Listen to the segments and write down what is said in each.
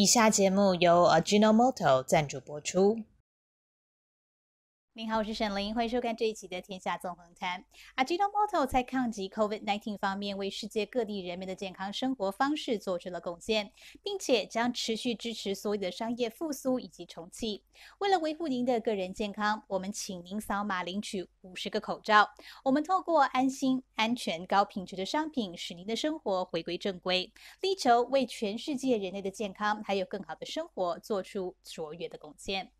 以下节目由 a g n o Moto 赞助播出。您好，我是沈琳，欢迎收看这一期的《天下纵横谈》。a r 诺 e o t o 在抗击 COVID-19 方面为世界各地人民的健康生活方式做出了贡献，并且将持续支持所有的商业复苏以及重启。为了维护您的个人健康，我们请您扫码领取五十个口罩。我们透过安心、安全、高品质的商品，使您的生活回归正规，力求为全世界人类的健康还有更好的生活做出卓越的贡献。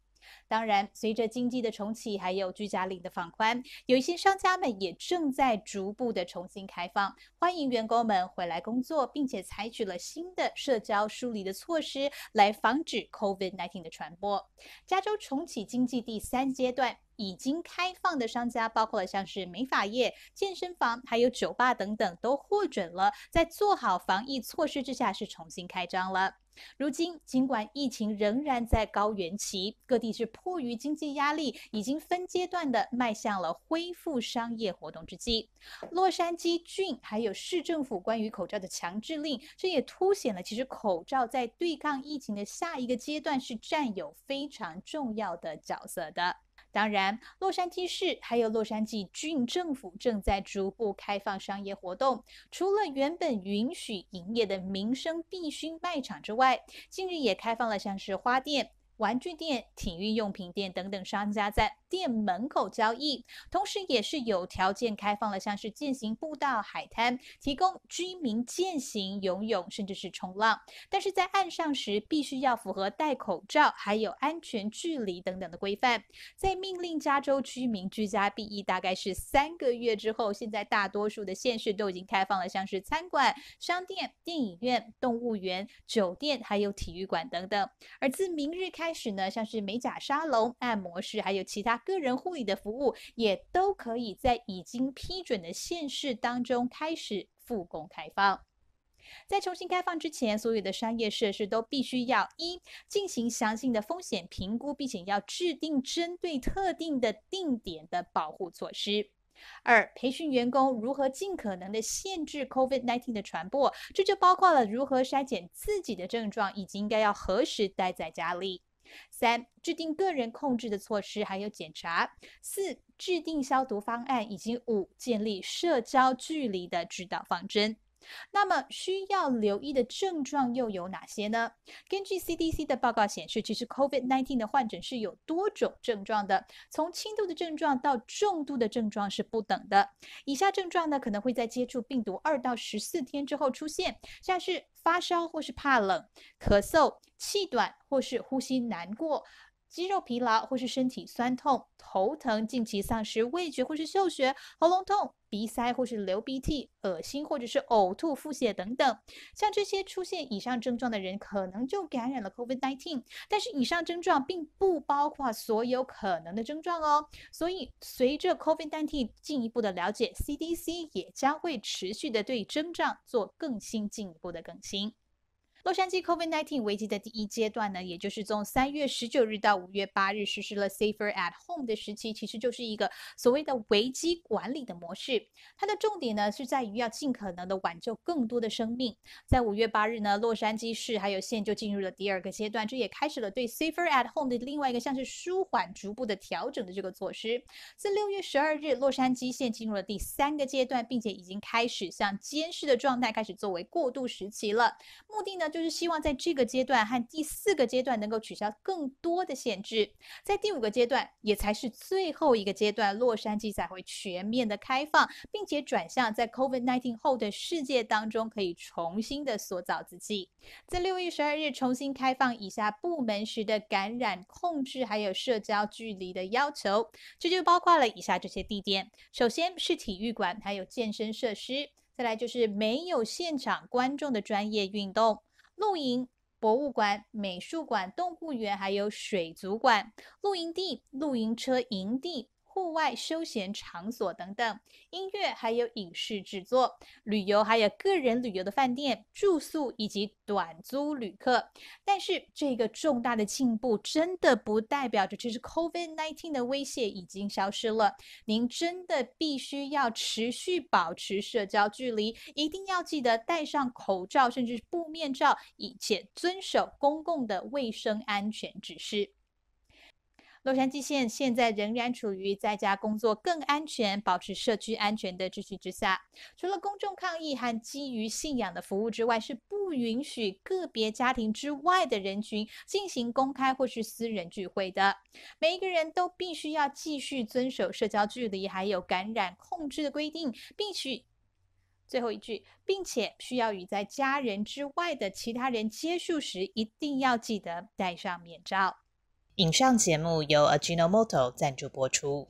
当然，随着经济的重启，还有居家令的放宽，有一些商家们也正在逐步的重新开放，欢迎员工们回来工作，并且采取了新的社交疏离的措施来防止 COVID-19 的传播。加州重启经济第三阶段已经开放的商家，包括了像是美发业、健身房、还有酒吧等等，都获准了在做好防疫措施之下是重新开张了。如今，尽管疫情仍然在高原期，各地是迫于经济压力，已经分阶段的迈向了恢复商业活动之际。洛杉矶郡还有市政府关于口罩的强制令，这也凸显了其实口罩在对抗疫情的下一个阶段是占有非常重要的角色的。当然，洛杉矶市还有洛杉矶郡政府正在逐步开放商业活动。除了原本允许营业的民生必需卖场之外，近日也开放了像是花店、玩具店、体育用品店等等商家在。店门口交易，同时也是有条件开放了像是践行步道、海滩，提供居民践行、游泳，甚至是冲浪。但是在岸上时，必须要符合戴口罩、还有安全距离等等的规范。在命令加州居民居家避疫大概是三个月之后，现在大多数的县市都已经开放了，像是餐馆、商店、电影院、动物园、酒店，还有体育馆等等。而自明日开始呢，像是美甲沙龙、按摩室，还有其他。个人护理的服务也都可以在已经批准的县市当中开始复工开放。在重新开放之前，所有的商业设施都必须要一进行详细的风险评估，并且要制定针对特定的定点的保护措施；二培训员工如何尽可能的限制 COVID-19 的传播，这就包括了如何筛检自己的症状，以及应该要何时待在家里。三、制定个人控制的措施，还有检查；四、制定消毒方案，以及五、建立社交距离的指导方针。那么需要留意的症状又有哪些呢？根据 CDC 的报告显示，其实 COVID-19 的患者是有多种症状的，从轻度的症状到重度的症状是不等的。以下症状呢可能会在接触病毒二到十四天之后出现，像是发烧或是怕冷、咳嗽、气短或是呼吸难过。肌肉疲劳或是身体酸痛、头疼，近期丧失味觉或是嗅觉，喉咙痛、鼻塞或是流鼻涕、恶心或者是呕吐、腹泻等等，像这些出现以上症状的人，可能就感染了 COVID-19。但是，以上症状并不包括所有可能的症状哦。所以，随着 COVID-19 进一步的了解，CDC 也将会持续的对症状做更新，进一步的更新。洛杉矶 COVID-19 危机的第一阶段呢，也就是从三月十九日到五月八日实施了 Safer at Home 的时期，其实就是一个所谓的危机管理的模式。它的重点呢是在于要尽可能的挽救更多的生命。在五月八日呢，洛杉矶市还有县就进入了第二个阶段，这也开始了对 Safer at Home 的另外一个像是舒缓、逐步的调整的这个措施。自六月十二日，洛杉矶县进入了第三个阶段，并且已经开始向监视的状态开始作为过渡时期了，目的呢就。就是希望在这个阶段和第四个阶段能够取消更多的限制，在第五个阶段也才是最后一个阶段，洛杉矶才会全面的开放，并且转向在 COVID-19 后的世界当中可以重新的塑造自己。在六月十二日重新开放以下部门时的感染控制还有社交距离的要求，这就包括了以下这些地点：首先是体育馆，还有健身设施；再来就是没有现场观众的专业运动。露营博物馆、美术馆、动物园，还有水族馆、露营地、露营车、营地。户外休闲场所等等，音乐还有影视制作，旅游还有个人旅游的饭店住宿以及短租旅客。但是，这个重大的进步真的不代表着这是 COVID-19 的威胁已经消失了。您真的必须要持续保持社交距离，一定要记得戴上口罩，甚至布面罩，以且遵守公共的卫生安全指示。洛杉矶县现在仍然处于在家工作更安全、保持社区安全的秩序之下。除了公众抗议和基于信仰的服务之外，是不允许个别家庭之外的人群进行公开或是私人聚会的。每一个人都必须要继续遵守社交距离还有感染控制的规定，并且。最后一句，并且需要与在家人之外的其他人接触时，一定要记得戴上面罩。以上节目由 a j i n o Moto 赞助播出。